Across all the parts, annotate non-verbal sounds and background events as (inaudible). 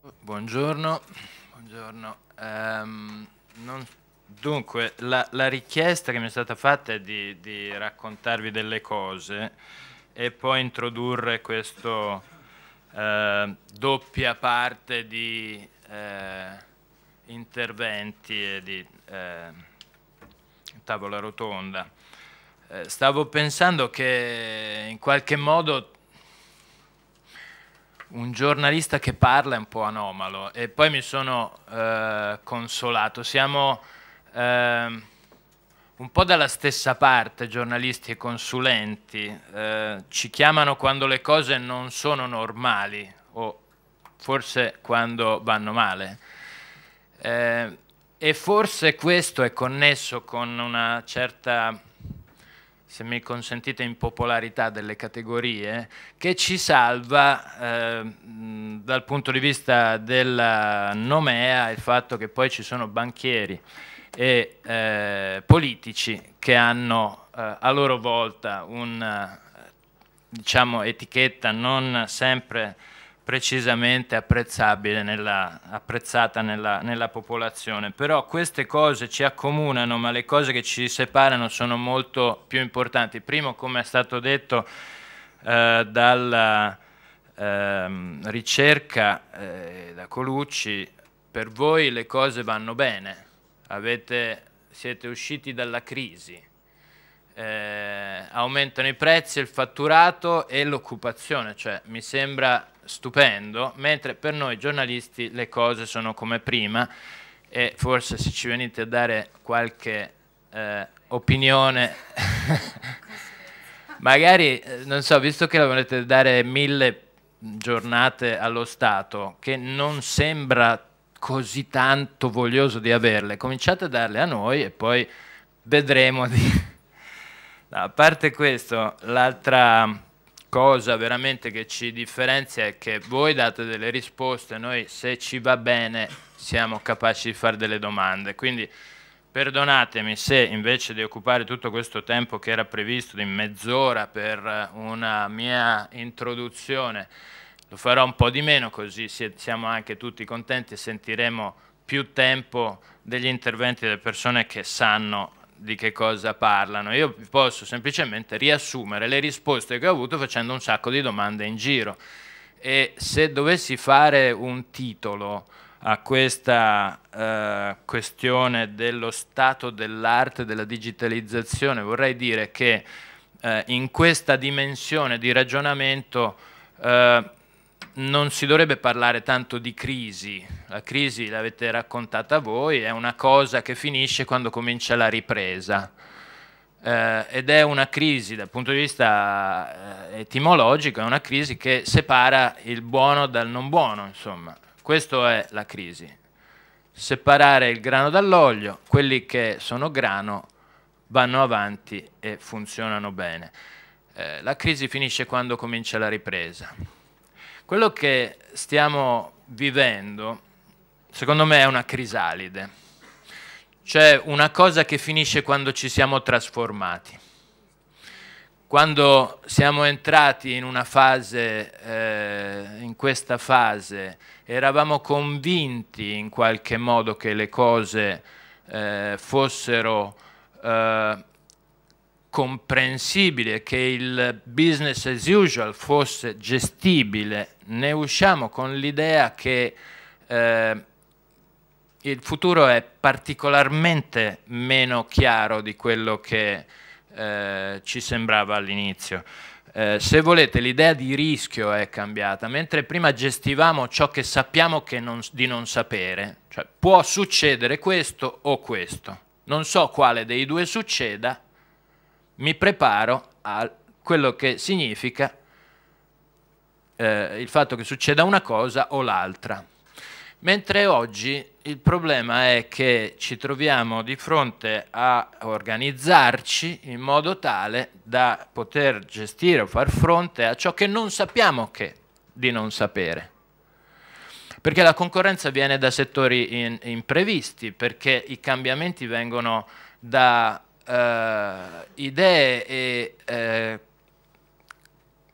Buongiorno, buongiorno. Um, non, dunque, la, la, richiesta che mi è stata fatta è di, di raccontarvi delle cose e poi introdurre questa eh, doppia parte di eh, interventi e di eh, tavola rotonda. Eh, stavo pensando che in qualche modo un giornalista che parla è un po' anomalo e poi mi sono eh, consolato. Siamo eh, un po' dalla stessa parte, giornalisti e consulenti. Eh, ci chiamano quando le cose non sono normali o forse quando vanno male. Eh, e forse questo è connesso con una certa se mi consentite, impopolarità delle categorie, che ci salva eh, dal punto di vista della nomea il fatto che poi ci sono banchieri e eh, politici che hanno eh, a loro volta una eh, diciamo, etichetta non sempre precisamente apprezzabile nella, apprezzata nella, nella, popolazione. Però queste cose ci accomunano, ma le cose che ci separano sono molto più importanti. Primo, come è stato detto eh, dalla eh, ricerca eh, da Colucci, per voi le cose vanno bene, Avete, siete usciti dalla crisi. Eh, aumentano i prezzi, il fatturato e l'occupazione, cioè mi sembra stupendo, mentre per noi giornalisti le cose sono come prima e forse se ci venite a dare qualche eh, opinione, (laughs) magari, eh, non so, visto che la volete dare mille giornate allo Stato, che non sembra così tanto voglioso di averle, cominciate a darle a noi e poi vedremo di... (laughs) No, a parte questo, l'altra cosa veramente che ci differenzia è che voi date delle risposte, noi se ci va bene siamo capaci di fare delle domande. Quindi perdonatemi se invece di occupare tutto questo tempo che era previsto di mezz'ora per una mia introduzione, lo farò un po' di meno così siamo anche tutti contenti e sentiremo più tempo degli interventi delle persone che sanno di che cosa parlano, io posso semplicemente riassumere le risposte che ho avuto facendo un sacco di domande in giro e se dovessi fare un titolo a questa eh, questione dello stato dell'arte, della digitalizzazione, vorrei dire che eh, in questa dimensione di ragionamento eh, non si dovrebbe parlare tanto di crisi, la crisi l'avete raccontata voi, è una cosa che finisce quando comincia la ripresa eh, ed è una crisi dal punto di vista eh, etimologico, è una crisi che separa il buono dal non buono, insomma, questa è la crisi, separare il grano dall'olio, quelli che sono grano vanno avanti e funzionano bene. Eh, la crisi finisce quando comincia la ripresa. Quello che stiamo vivendo, secondo me, è una crisalide, C'è una cosa che finisce quando ci siamo trasformati, quando siamo entrati in una fase, eh, in questa fase, eravamo convinti in qualche modo che le cose eh, fossero eh, comprensibile che il business as usual fosse gestibile, ne usciamo con l'idea che eh, il futuro è particolarmente meno chiaro di quello che eh, ci sembrava all'inizio. Eh, se volete, l'idea di rischio è cambiata. Mentre prima gestivamo ciò che sappiamo che non, di non sapere, cioè può succedere questo o questo. Non so quale dei due succeda, mi preparo a quello che significa eh, il fatto che succeda una cosa o l'altra. Mentre oggi il problema è che ci troviamo di fronte a organizzarci in modo tale da poter gestire o far fronte a ciò che non sappiamo che di non sapere. Perché la concorrenza viene da settori in, imprevisti, perché i cambiamenti vengono da eh, idee e eh,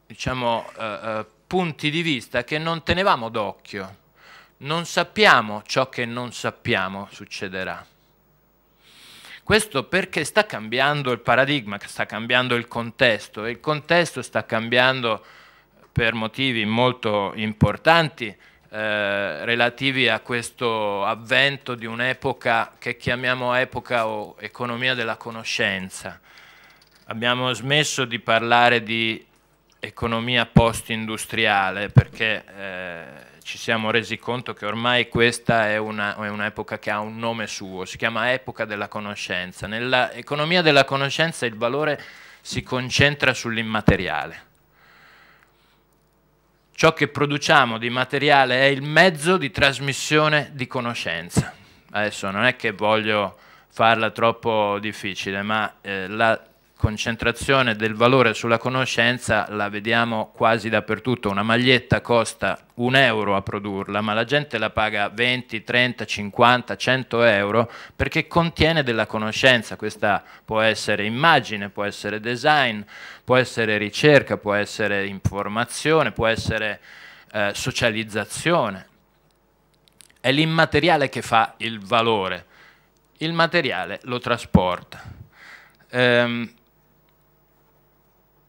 diciamo, eh, punti di vista che non tenevamo d'occhio. Non sappiamo ciò che non sappiamo succederà. Questo perché sta cambiando il paradigma, sta cambiando il contesto e il contesto sta cambiando per motivi molto importanti eh, relativi a questo avvento di un'epoca che chiamiamo epoca o economia della conoscenza. Abbiamo smesso di parlare di economia post-industriale perché eh, ci siamo resi conto che ormai questa è un'epoca che ha un nome suo, si chiama epoca della conoscenza. Nell'economia della conoscenza il valore si concentra sull'immateriale ciò che produciamo di materiale è il mezzo di trasmissione di conoscenza. Adesso non è che voglio farla troppo difficile, ma eh, la concentrazione del valore sulla conoscenza la vediamo quasi dappertutto, una maglietta costa un euro a produrla, ma la gente la paga 20, 30, 50, 100 euro perché contiene della conoscenza, questa può essere immagine, può essere design, può essere ricerca, può essere informazione, può essere eh, socializzazione. È l'immateriale che fa il valore, il materiale lo trasporta. Um,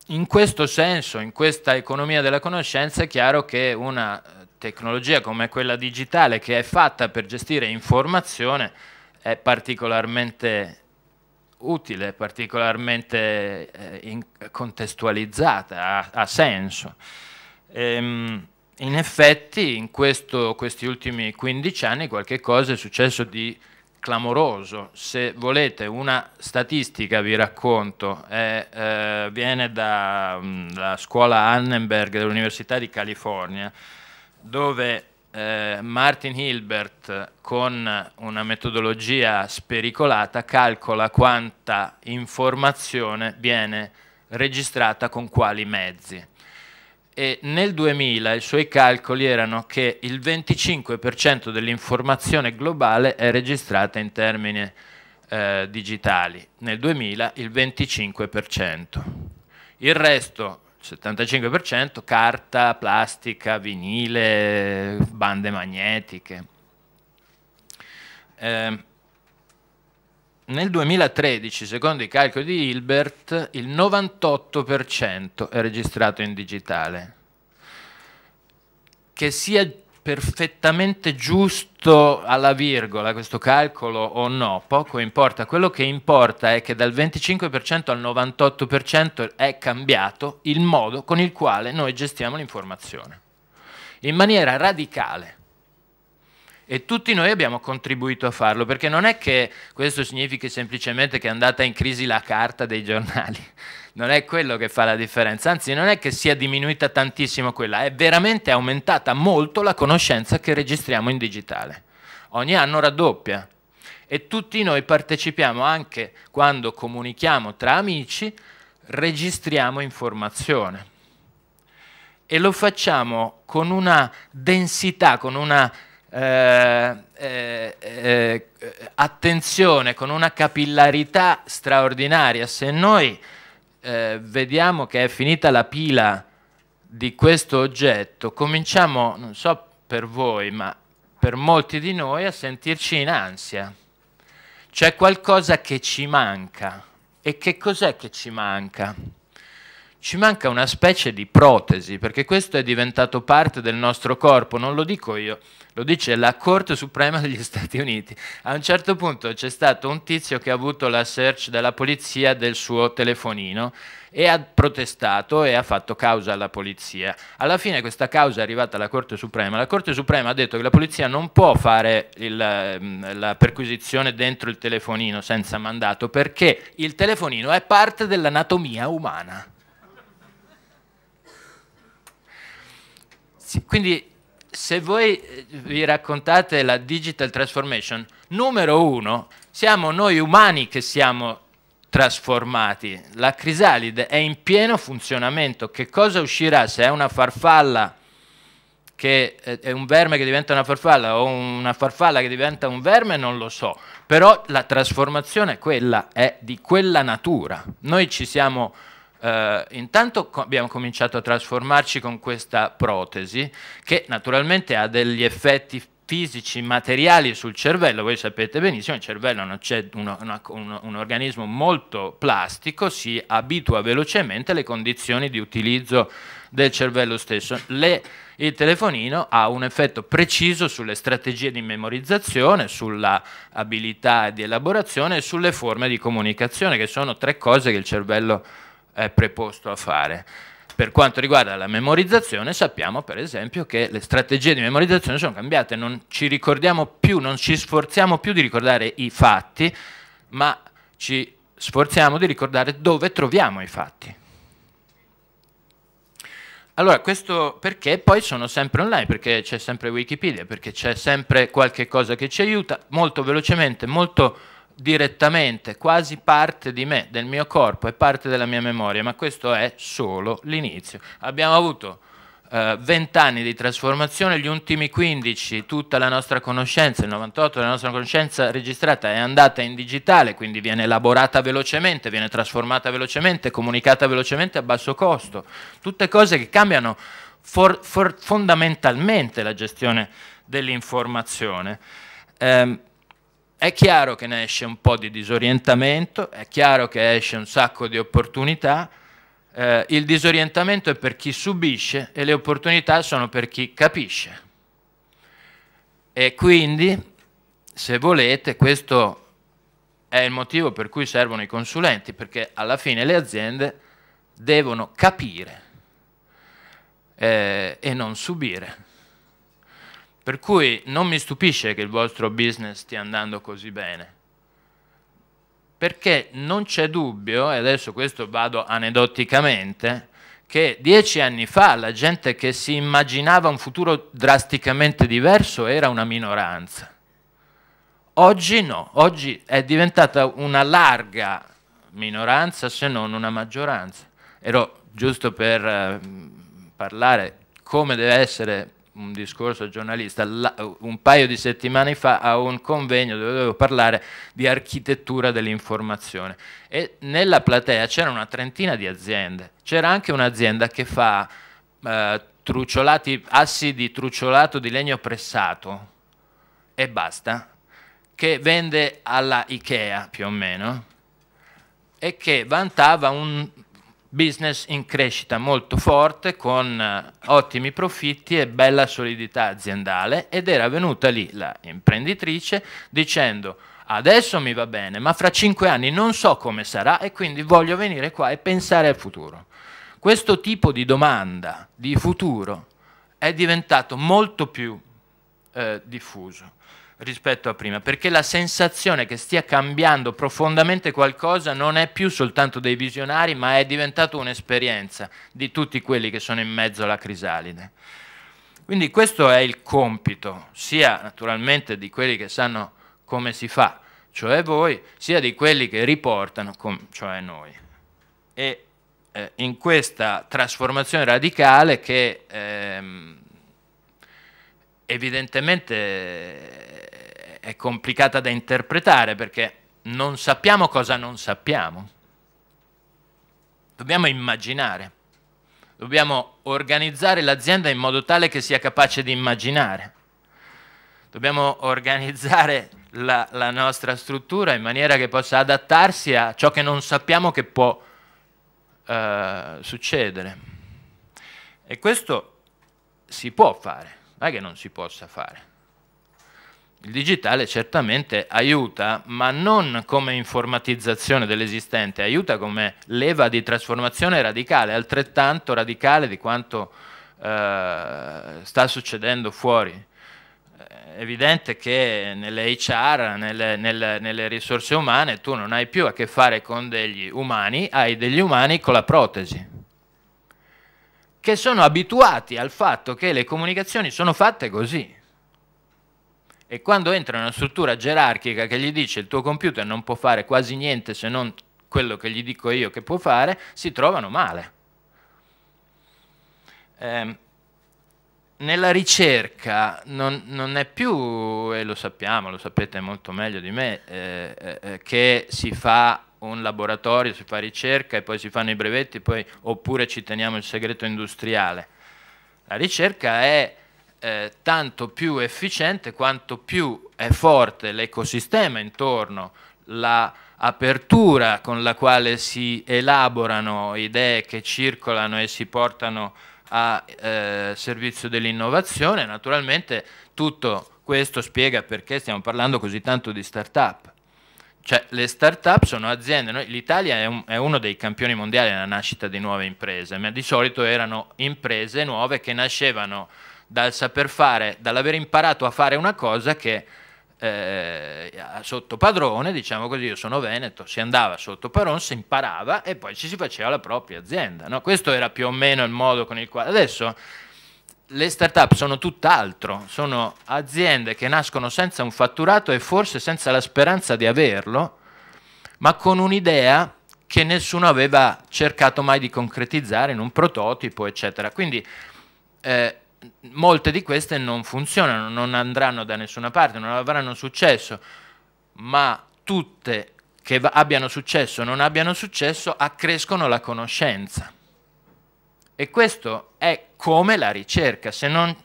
in questo senso, in questa economia della conoscenza, è chiaro che una eh, tecnologia come quella digitale, che è fatta per gestire informazione, è particolarmente utile, particolarmente eh, contestualizzata, ha, ha senso. Ehm, in effetti in questo, questi ultimi 15 anni qualche cosa è successo di clamoroso. Se volete una statistica vi racconto, è, eh, viene dalla mm, scuola Annenberg dell'Università di California, dove eh, Martin Hilbert con una metodologia spericolata calcola quanta informazione viene registrata con quali mezzi e nel 2000 i suoi calcoli erano che il 25% dell'informazione globale è registrata in termini eh, digitali, nel 2000 il 25%, il resto 75% carta, plastica, vinile, bande magnetiche. Eh, nel 2013, secondo i calcoli di Hilbert, il 98% è registrato in digitale. Che sia perfettamente giusto alla virgola questo calcolo o no, poco importa. Quello che importa è che dal 25% al 98% è cambiato il modo con il quale noi gestiamo l'informazione, in maniera radicale e tutti noi abbiamo contribuito a farlo, perché non è che questo significhi semplicemente che è andata in crisi la carta dei giornali, (laughs) non è quello che fa la differenza, anzi non è che sia diminuita tantissimo quella, è veramente aumentata molto la conoscenza che registriamo in digitale, ogni anno raddoppia e tutti noi partecipiamo anche quando comunichiamo tra amici, registriamo informazione e lo facciamo con una densità, con una eh, eh, eh, attenzione, con una capillarità straordinaria. Se noi eh, vediamo che è finita la pila di questo oggetto, cominciamo, non so per voi, ma per molti di noi, a sentirci in ansia. C'è qualcosa che ci manca. E che cos'è che ci manca? ci manca una specie di protesi, perché questo è diventato parte del nostro corpo, non lo dico io, lo dice la Corte Suprema degli Stati Uniti. A un certo punto c'è stato un tizio che ha avuto la search della polizia del suo telefonino e ha protestato e ha fatto causa alla polizia. Alla fine questa causa è arrivata alla Corte Suprema. La Corte Suprema ha detto che la polizia non può fare il, ehm, la perquisizione dentro il telefonino senza mandato perché il telefonino è parte dell'anatomia umana. Sì, quindi se voi eh, vi raccontate la digital transformation, numero uno, siamo noi umani che siamo trasformati. La crisalide è in pieno funzionamento. Che cosa uscirà se è una farfalla che eh, è un verme che diventa una farfalla o una farfalla che diventa un verme? Non lo so. Però la trasformazione è quella è di quella natura. Noi ci siamo eh, intanto co abbiamo cominciato a trasformarci con questa protesi che naturalmente ha degli effetti fisici, materiali sul cervello, voi sapete benissimo, il cervello uno, una, un, un, organismo molto plastico, si abitua velocemente alle condizioni di utilizzo del cervello stesso. Le, il telefonino ha un effetto preciso sulle strategie di memorizzazione, sulla abilità di elaborazione e sulle forme di comunicazione, che sono tre cose che il cervello ha è preposto a fare. Per quanto riguarda la memorizzazione sappiamo per esempio che le strategie di memorizzazione sono cambiate, non ci ricordiamo più, non ci sforziamo più di ricordare i fatti, ma ci sforziamo di ricordare dove troviamo i fatti. Allora, questo perché poi sono sempre online, perché c'è sempre Wikipedia, perché c'è sempre qualche cosa che ci aiuta, molto velocemente, molto direttamente, quasi parte di me, del mio corpo è parte della mia memoria, ma questo è solo l'inizio. Abbiamo avuto 20 eh, anni di trasformazione, gli ultimi 15, tutta la nostra conoscenza, il 98 della nostra conoscenza registrata è andata in digitale, quindi viene elaborata velocemente, viene trasformata velocemente, comunicata velocemente a basso costo, tutte cose che cambiano for, for, fondamentalmente la gestione dell'informazione. Eh, è chiaro che ne esce un po' di disorientamento, è chiaro che esce un sacco di opportunità, eh, il disorientamento è per chi subisce e le opportunità sono per chi capisce. E quindi, se volete, questo è il motivo per cui servono i consulenti, perché alla fine le aziende devono capire eh, e non subire. Per cui non mi stupisce che il vostro business stia andando così bene. Perché non c'è dubbio, e adesso questo vado aneddoticamente, che dieci anni fa la gente che si immaginava un futuro drasticamente diverso era una minoranza. Oggi no, oggi è diventata una larga minoranza se non una maggioranza. Ero giusto per eh, parlare come deve essere un discorso giornalista la, un paio di settimane fa a un convegno dove dovevo parlare di architettura dell'informazione e nella platea c'era una trentina di aziende, c'era anche un'azienda che fa eh, assi di trucciolato di legno pressato e basta, che vende alla Ikea più o meno e che vantava un business in crescita molto forte con eh, ottimi profitti e bella solidità aziendale ed era venuta lì la imprenditrice dicendo adesso mi va bene ma fra cinque anni non so come sarà e quindi voglio venire qua e pensare al futuro. Questo tipo di domanda di futuro è diventato molto più eh, diffuso rispetto a prima, perché la sensazione che stia cambiando profondamente qualcosa non è più soltanto dei visionari, ma è diventata un'esperienza di tutti quelli che sono in mezzo alla crisalide. Quindi questo è il compito, sia naturalmente di quelli che sanno come si fa, cioè voi, sia di quelli che riportano, cioè noi. E eh, in questa trasformazione radicale che ehm, evidentemente è complicata da interpretare perché non sappiamo cosa non sappiamo. Dobbiamo immaginare, dobbiamo organizzare l'azienda in modo tale che sia capace di immaginare, dobbiamo organizzare la, la, nostra struttura in maniera che possa adattarsi a ciò che non sappiamo che può eh, succedere. E questo si può fare, non è che non si possa fare. Il digitale certamente aiuta, ma non come informatizzazione dell'esistente, aiuta come leva di trasformazione radicale, altrettanto radicale di quanto eh, sta succedendo fuori. È evidente che nelle HR, nelle, nelle, nelle risorse umane, tu non hai più a che fare con degli umani, hai degli umani con la protesi, che sono abituati al fatto che le comunicazioni sono fatte così e quando entra in una struttura gerarchica che gli dice il tuo computer non può fare quasi niente se non quello che gli dico io che può fare, si trovano male. Eh, nella ricerca non, non, è più, e lo sappiamo, lo sapete molto meglio di me, eh, eh, eh, che si fa un laboratorio, si fa ricerca e poi si fanno i brevetti, poi, oppure ci teniamo il segreto industriale. La ricerca è eh, tanto più efficiente quanto più è forte l'ecosistema intorno, l'apertura la con la quale si elaborano idee che circolano e si portano a eh, servizio dell'innovazione, naturalmente tutto questo spiega perché stiamo parlando così tanto di start-up. Cioè le start-up sono aziende, l'Italia è, un, è, uno dei campioni mondiali nella nascita di nuove imprese, ma di solito erano imprese nuove che nascevano dal saper fare, dall'aver imparato a fare una cosa che eh, sotto padrone, diciamo così, io sono veneto, si andava sotto padrone, si imparava e poi ci si faceva la propria azienda. No? Questo era più o meno il modo con il quale... Adesso le start-up sono tutt'altro, sono aziende che nascono senza un fatturato e forse senza la speranza di averlo, ma con un'idea che nessuno aveva cercato mai di concretizzare in un prototipo, eccetera. Quindi eh, molte di queste non funzionano, non andranno da nessuna parte, non avranno successo, ma tutte che abbiano successo o non abbiano successo accrescono la conoscenza. E questo è come la ricerca, se non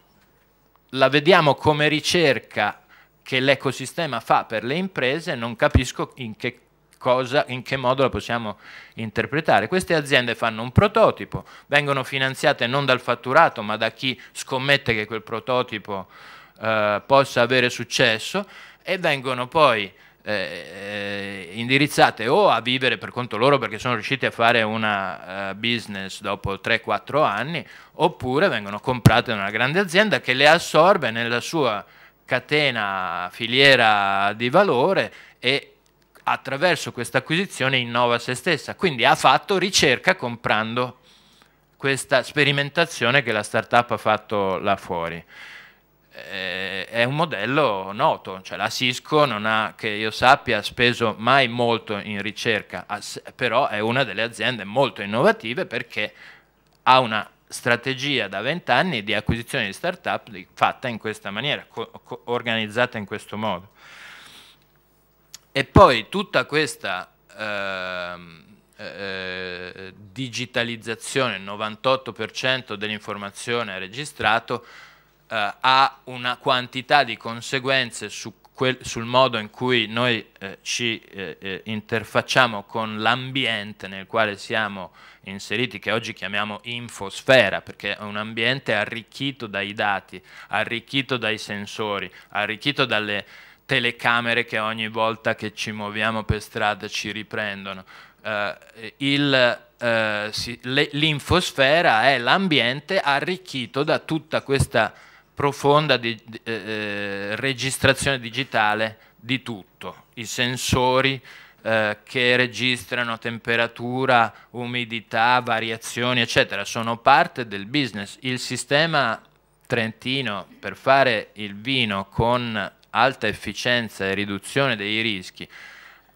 la vediamo come ricerca che l'ecosistema fa per le imprese, non capisco in che cosa, in che modo la possiamo interpretare. Queste aziende fanno un prototipo, vengono finanziate non dal fatturato ma da chi scommette che quel prototipo eh, possa avere successo e vengono poi eh, eh indirizzate o a vivere per conto loro perché sono riusciti a fare una uh, business dopo 3-4 anni oppure vengono comprate da una grande azienda che le assorbe nella sua catena filiera di valore e attraverso questa acquisizione innova se stessa, quindi ha fatto ricerca comprando questa sperimentazione che la startup ha fatto là fuori. Eh, è un modello noto, cioè la Cisco non ha, che io sappia, speso mai molto in ricerca, però è una delle aziende molto innovative perché ha una strategia da vent'anni di acquisizione di startup fatta in questa maniera, organizzata in questo modo. E poi tutta questa ehm, eh, eh, digitalizzazione, il 98% dell'informazione è registrato, eh, ha una quantità di conseguenze su quel, sul modo in cui noi eh, ci eh, eh, interfacciamo con l'ambiente nel quale siamo inseriti, che oggi chiamiamo infosfera, perché è un ambiente arricchito dai dati, arricchito dai sensori, arricchito dalle telecamere che ogni volta che ci muoviamo per strada ci riprendono. Uh, si, l'infosfera è l'ambiente arricchito da tutta questa profonda di, di, eh, eh, registrazione digitale di tutto, i sensori eh, che registrano temperatura, umidità, variazioni, eccetera, sono parte del business. Il sistema trentino per fare il vino con alta efficienza e riduzione dei rischi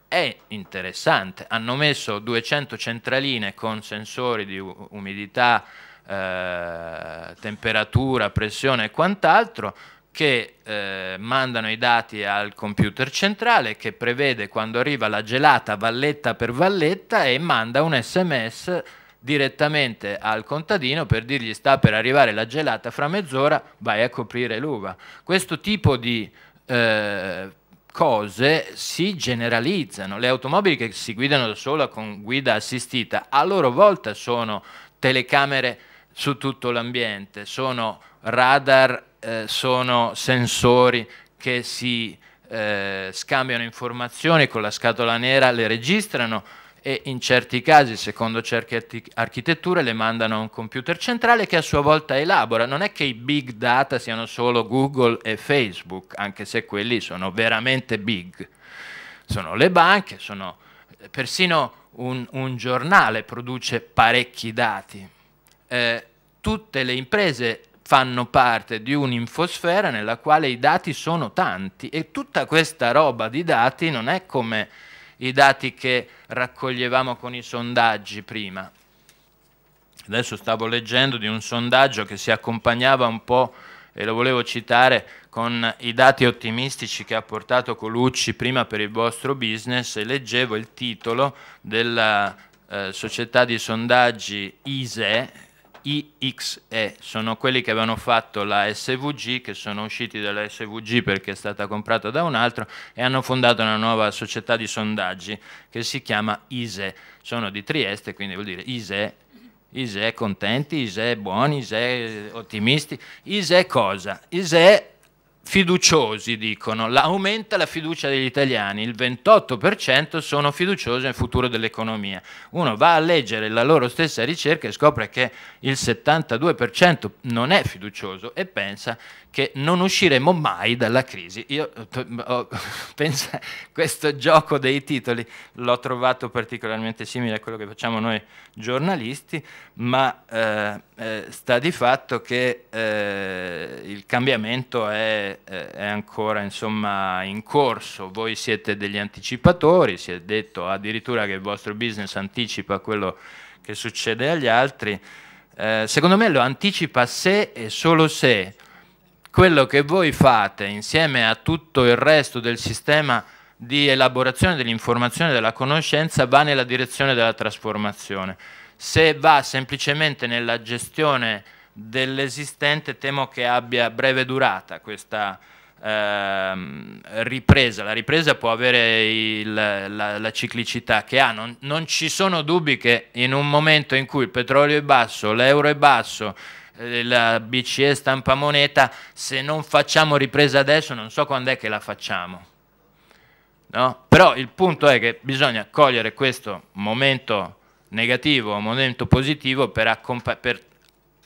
è interessante. Hanno messo 200 centraline con sensori di umidità, eh, temperatura, pressione e quant'altro che eh, mandano i dati al computer centrale che prevede quando arriva la gelata valletta per valletta e manda un sms direttamente al contadino per dirgli sta per arrivare la gelata fra mezz'ora vai a coprire l'uva. Questo tipo di eh, cose si generalizzano. Le automobili che si guidano da sola con guida assistita a loro volta sono telecamere su tutto l'ambiente, sono radar, eh, sono sensori che si eh, scambiano informazioni con la scatola nera, le registrano e in certi casi, secondo certe architetture, le mandano a un computer centrale che a sua volta elabora. Non è che i big data siano solo Google e Facebook, anche se quelli sono veramente big. Sono le banche, sono persino un, un giornale produce parecchi dati. Eh, tutte le imprese fanno parte di un'infosfera nella quale i dati sono tanti e tutta questa roba di dati non è come i dati che raccoglievamo con i sondaggi prima. Adesso stavo leggendo di un sondaggio che si accompagnava un po', e lo volevo citare, con i dati ottimistici che ha portato Colucci prima per il vostro business e leggevo il titolo della eh, società di sondaggi ISE, IXE, sono quelli che avevano fatto la SVG, che sono usciti dalla SVG perché è stata comprata da un altro e hanno fondato una nuova società di sondaggi che si chiama ISE, sono di Trieste, quindi vuol dire ISE ISE contenti, ISE buoni, ISE ottimisti. Isè cosa? Isè fiduciosi dicono, aumenta la fiducia degli italiani, il 28% sono fiduciosi nel futuro dell'economia. Uno va a leggere la loro stessa ricerca e scopre che il 72% non è fiducioso e pensa che non usciremo mai dalla crisi. Io eh, (laughs) penso, questo gioco dei titoli l'ho trovato particolarmente simile a quello che facciamo noi giornalisti, ma eh, eh sta di fatto che eh, il cambiamento è, eh, è ancora insomma, in corso. Voi siete degli anticipatori, si è detto addirittura che il vostro business anticipa quello che succede agli altri. secondo me lo anticipa se e solo se quello che voi fate insieme a tutto il resto del sistema di elaborazione dell'informazione e della conoscenza va nella direzione della trasformazione. Se va semplicemente nella gestione dell'esistente temo che abbia breve durata questa ehm, ripresa. La ripresa può avere il, la, la, ciclicità che ha, non, non ci sono dubbi che in un momento in cui il petrolio è basso, l'euro è basso, la BCE stampa moneta, se non facciamo ripresa adesso non so quando è che la facciamo. No? Però il punto è che bisogna cogliere questo momento negativo, momento positivo per, per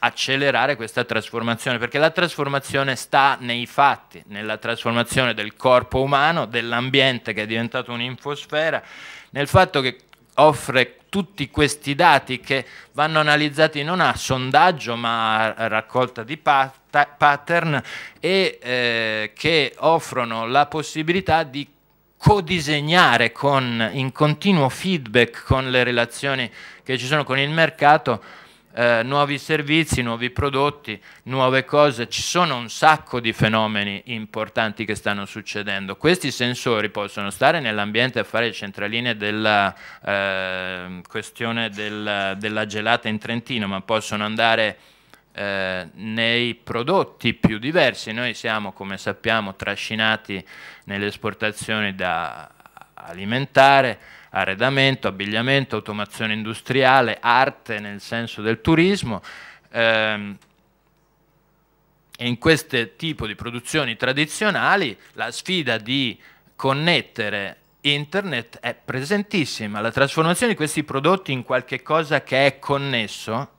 accelerare questa trasformazione, perché la trasformazione sta nei fatti, nella trasformazione del corpo umano, dell'ambiente che è diventato un'infosfera, nel fatto che offre tutti questi dati che vanno analizzati non a sondaggio ma a raccolta di pattern e eh, che offrono la possibilità di codisegnare con, in continuo feedback con le relazioni che ci sono con il mercato eh, nuovi servizi, nuovi prodotti, nuove cose. Ci sono un sacco di fenomeni importanti che stanno succedendo. Questi sensori possono stare nell'ambiente a fare centraline della eh, questione del, della gelata in Trentino, ma possono andare eh, nei prodotti più diversi. Noi siamo, come sappiamo, trascinati nelle esportazioni da alimentare, arredamento, abbigliamento, automazione industriale, arte nel senso del turismo. Ehm, e in questo tipo di produzioni tradizionali la sfida di connettere internet è presentissima. La trasformazione di questi prodotti in qualche cosa che è connesso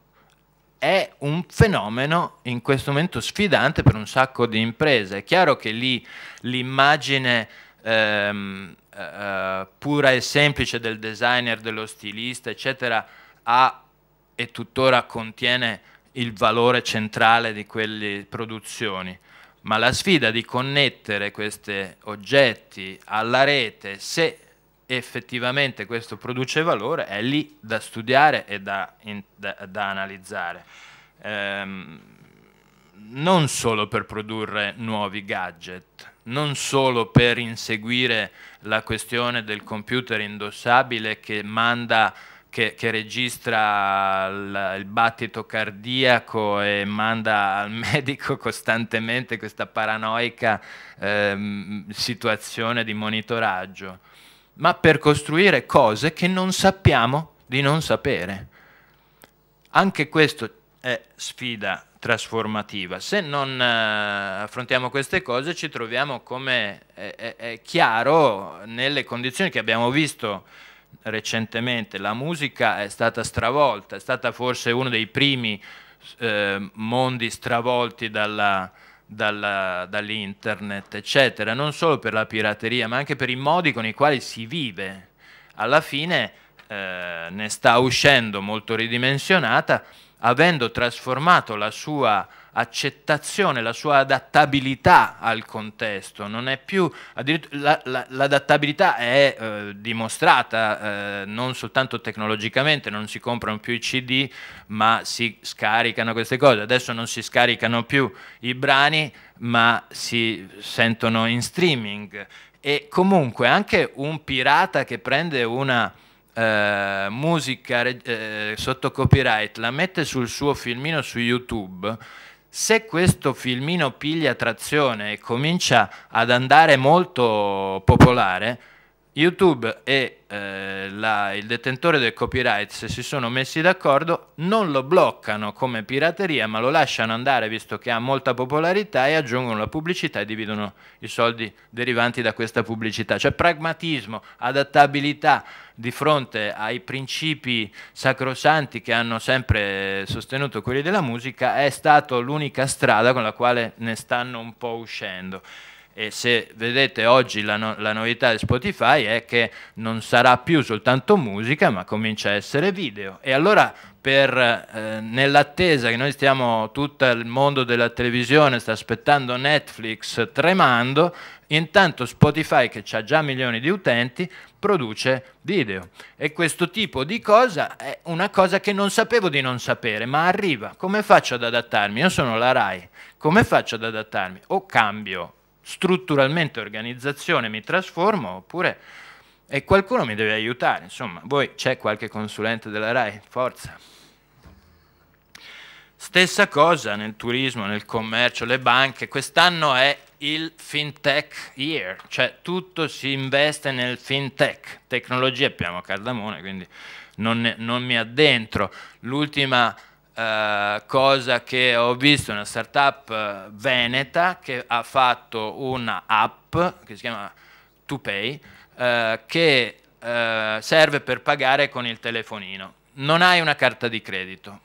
è un fenomeno in questo momento sfidante per un sacco di imprese. È chiaro che lì l'immagine ehm, eh, eh, pura e semplice del designer, dello stilista, eccetera, ha e tuttora contiene il valore centrale di quelle produzioni, ma la sfida di connettere questi oggetti alla rete, se effettivamente questo produce valore, è lì da studiare e da, in, da, da analizzare. Ehm, non solo per produrre nuovi gadget, non solo per inseguire la questione del computer indossabile che manda che, che, registra il, il, battito cardiaco e manda al (laughs) medico costantemente questa paranoica eh, situazione di monitoraggio, ma per costruire cose che non sappiamo di non sapere. Anche questo è sfida trasformativa. Se non eh, affrontiamo queste cose ci troviamo, come è, è chiaro, nelle condizioni che abbiamo visto recentemente. La musica è stata stravolta, è stata forse uno dei primi eh, mondi stravolti dalla, dall'internet, eccetera, non solo per la pirateria, ma anche per i modi con i quali si vive. Alla fine eh, ne sta uscendo molto ridimensionata avendo trasformato la sua accettazione, la sua adattabilità al contesto, non è più, l'adattabilità la, la, è eh, dimostrata eh, non soltanto tecnologicamente, non si comprano più i CD, ma si scaricano queste cose, adesso non si scaricano più i brani, ma si sentono in streaming e comunque anche un pirata che prende una eh, musica eh, sotto copyright la mette sul suo filmino su YouTube, se questo filmino piglia trazione e comincia ad andare molto popolare, YouTube e eh, la, il detentore del copyright, se si sono messi d'accordo, non lo bloccano come pirateria, ma lo lasciano andare visto che ha molta popolarità e aggiungono la pubblicità e dividono i soldi derivanti da questa pubblicità. Cioè pragmatismo, adattabilità di fronte ai principi sacrosanti che hanno sempre sostenuto quelli della musica è stata l'unica strada con la quale ne stanno un po' uscendo e se vedete oggi la, no la, novità di Spotify è che non sarà più soltanto musica ma comincia a essere video e allora eh, nell'attesa che noi stiamo tutto il mondo della televisione sta aspettando Netflix tremando intanto Spotify che ha già milioni di utenti produce video e questo tipo di cosa è una cosa che non sapevo di non sapere ma arriva come faccio ad adattarmi io sono la RAI come faccio ad adattarmi o cambio strutturalmente organizzazione mi trasformo oppure e qualcuno mi deve aiutare, insomma, voi c'è qualche consulente della RAI, forza. Stessa cosa nel turismo, nel commercio, le banche, quest'anno è il fintech year, cioè tutto si investe nel fintech, tecnologia, abbiamo cardamone, quindi non, ne, non mi addentro. L'ultima eh, cosa che ho visto, una startup eh, veneta che ha fatto un'app che si chiama ToPay, eh, che eh, serve per pagare con il telefonino. Non hai una carta di credito,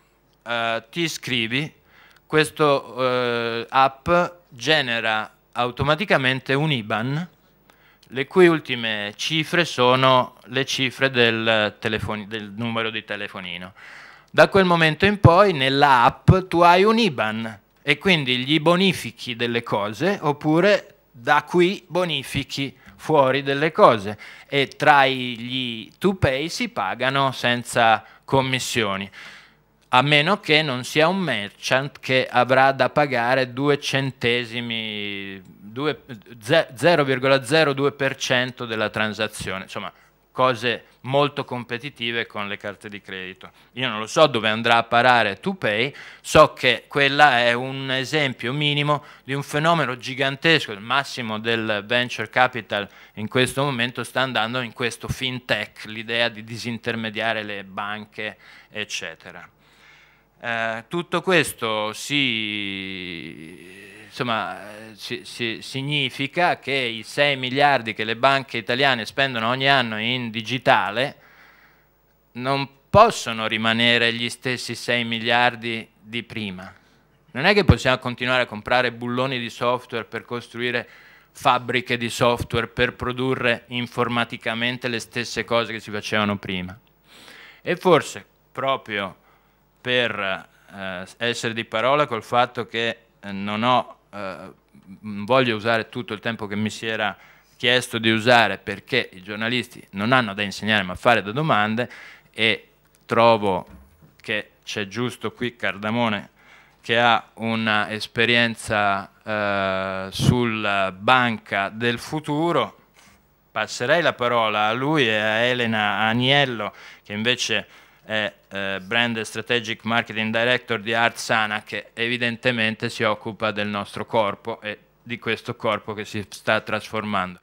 eh, ti iscrivi, questa app genera automaticamente un IBAN le cui ultime cifre sono le cifre del, del numero di telefonino. Da quel momento in poi nell'app tu hai un IBAN e quindi gli bonifichi delle cose oppure da qui bonifichi fuori delle cose e tra gli to pay si pagano senza commissioni a meno che non sia un merchant che avrà da pagare 2 centesimi 0,02% della transazione insomma cose molto competitive con le carte di credito. Io non lo so dove andrà a parare To Pay, so che quella è un esempio minimo di un fenomeno gigantesco, il massimo del venture capital in questo momento sta andando in questo fintech, l'idea di disintermediare le banche, eccetera. Eh, tutto questo si insomma, eh, si, si, significa che i 6 miliardi che le banche italiane spendono ogni anno in digitale non possono rimanere gli stessi 6 miliardi di prima. Non è che possiamo continuare a comprare bulloni di software per costruire fabbriche di software per produrre informaticamente le stesse cose che si facevano prima. E forse proprio per eh, essere di parola col fatto che non ho eh, voglio usare tutto il tempo che mi si era chiesto di usare perché i giornalisti non hanno da insegnare ma fare da domande e trovo che c'è giusto qui Cardamone che ha un'esperienza eh, sulla banca del futuro. Passerei la parola a lui e a Elena Aniello che invece è eh, Brand Strategic Marketing Director di Artsana che evidentemente si occupa del nostro corpo e di questo corpo che si sta trasformando.